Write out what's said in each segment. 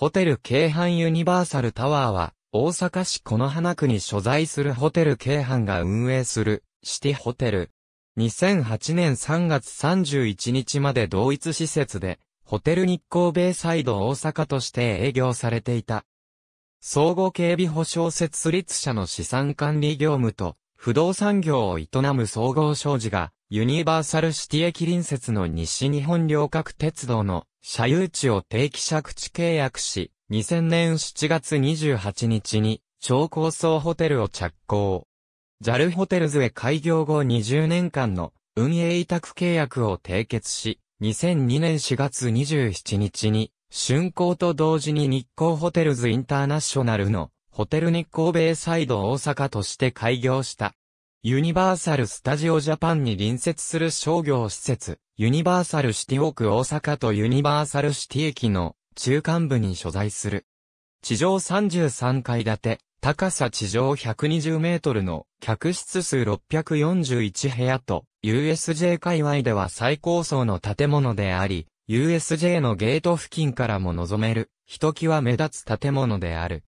ホテル京阪ユニバーサルタワーは、大阪市の花区に所在するホテル京阪が運営する、シティホテル。2008年3月31日まで同一施設で、ホテル日光ベイサイド大阪として営業されていた。総合警備保障設立者の資産管理業務と、不動産業を営む総合商事が、ユニバーサルシティ駅隣接の西日本両角鉄道の社有地を定期借地契約し、2000年7月28日に超高層ホテルを着工。JAL ホテルズへ開業後20年間の運営委託契約を締結し、2002年4月27日に、竣工と同時に日光ホテルズインターナショナルのホテル日光ベイサイド大阪として開業した。ユニバーサル・スタジオ・ジャパンに隣接する商業施設、ユニバーサル・シティ・オーク大阪とユニバーサル・シティ駅の中間部に所在する。地上33階建て、高さ地上120メートルの客室数641部屋と USJ 界隈では最高層の建物であり、USJ のゲート付近からも望める、ひときわ目立つ建物である。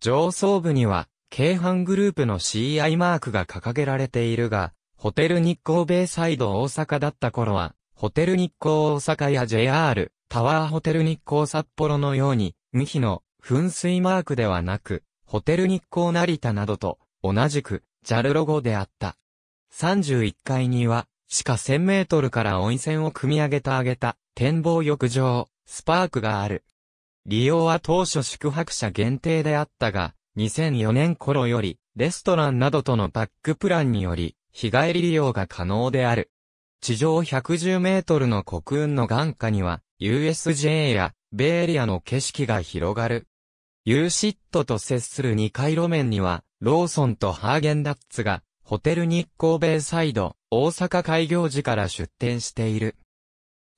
上層部には京阪グループの CI マークが掲げられているが、ホテル日光ベイサイド大阪だった頃は、ホテル日光大阪や JR、タワーホテル日光札幌のように、無比の噴水マークではなく、ホテル日光成田などと同じく JAL ロゴであった。31階には、地下1000メートルから温泉を組み上げた上げた展望浴場、スパークがある。利用は当初宿泊者限定であったが、2004年頃より、レストランなどとのバックプランにより、日帰り利用が可能である。地上110メートルの国運の眼下には、USJ やベイエリアの景色が広がる。ユーシットと接する2階路面には、ローソンとハーゲンダッツが、ホテル日光ベイサイド、大阪開業時から出店している。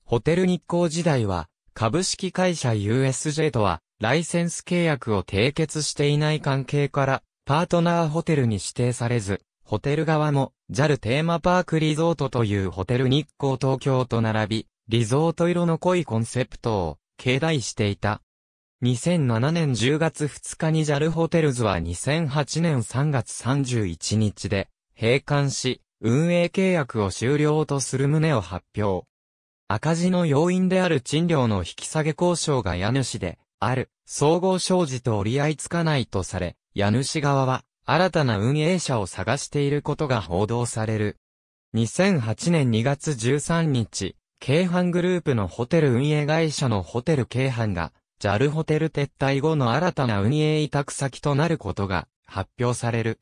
ホテル日光時代は、株式会社 USJ とは、ライセンス契約を締結していない関係から、パートナーホテルに指定されず、ホテル側も、JAL テーマパークリゾートというホテル日光東京と並び、リゾート色の濃いコンセプトを、携帯していた。2007年10月2日に JAL ホテルズは2008年3月31日で、閉館し、運営契約を終了とする旨を発表。赤字の要因である賃料の引き下げ交渉が家主で、ある、総合商事と折り合いつかないとされ、家主側は、新たな運営者を探していることが報道される。2008年2月13日、京阪グループのホテル運営会社のホテル京阪が、JAL ホテル撤退後の新たな運営委託先となることが発表される。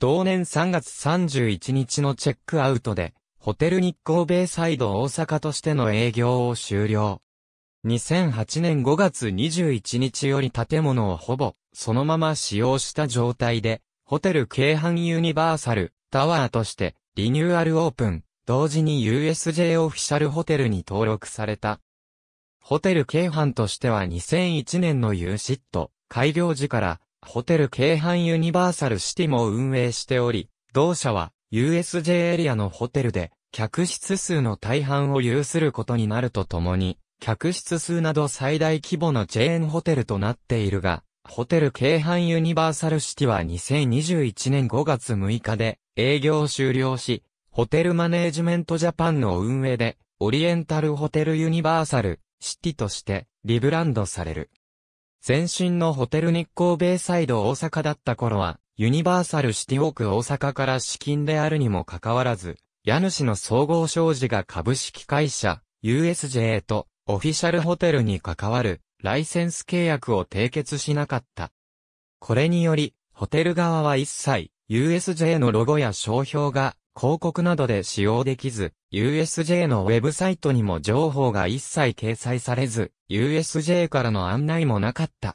同年3月31日のチェックアウトで、ホテル日光ベイサイド大阪としての営業を終了。2008年5月21日より建物をほぼそのまま使用した状態で、ホテル京阪ユニバーサルタワーとしてリニューアルオープン、同時に USJ オフィシャルホテルに登録された。ホテル京阪としては2001年の U シット開業時からホテル京阪ユニバーサルシティも運営しており、同社は USJ エリアのホテルで客室数の大半を有することになるとともに、客室数など最大規模のチェーンホテルとなっているが、ホテル京阪ユニバーサルシティは2021年5月6日で営業終了し、ホテルマネージメントジャパンの運営で、オリエンタルホテルユニバーサルシティとしてリブランドされる。前身のホテル日光ベイサイド大阪だった頃は、ユニバーサルシティオーク大阪から資金であるにもかかわらず、家主の総合商事が株式会社 USJ とオフィシャルホテルに関わるライセンス契約を締結しなかった。これにより、ホテル側は一切 USJ のロゴや商標が広告などで使用できず、USJ のウェブサイトにも情報が一切掲載されず、USJ からの案内もなかった。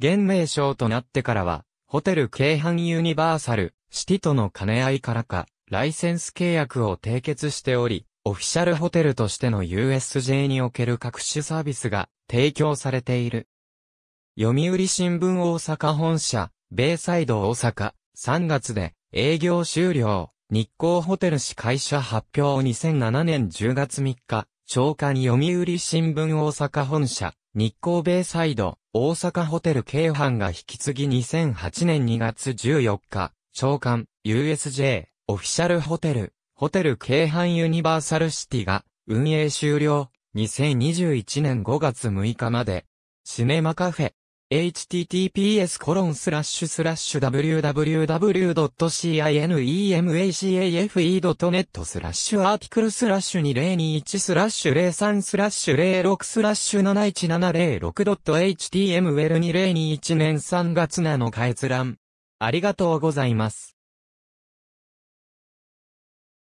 現名称となってからは、ホテル京阪ユニバーサル、シティとの兼ね合いからか、ライセンス契約を締結しており、オフィシャルホテルとしての USJ における各種サービスが提供されている。読売新聞大阪本社、ベイサイド大阪、3月で営業終了、日光ホテル市会社発表2007年10月3日、長官読売新聞大阪本社、日光ベイサイド、大阪ホテル京阪が引き継ぎ2008年2月14日、長官、USJ、オフィシャルホテル、ホテル京阪ユニバーサルシティが、運営終了、2021年5月6日まで、シネマカフェ、https コロンスラッシュスラッシュ www.cinemacaf.net スラッシュアーティクルスラッシュ2021スラッシュ03スラッシュ06スラッシュ 71706.html2021 年3月7日閲覧。ありがとうございます。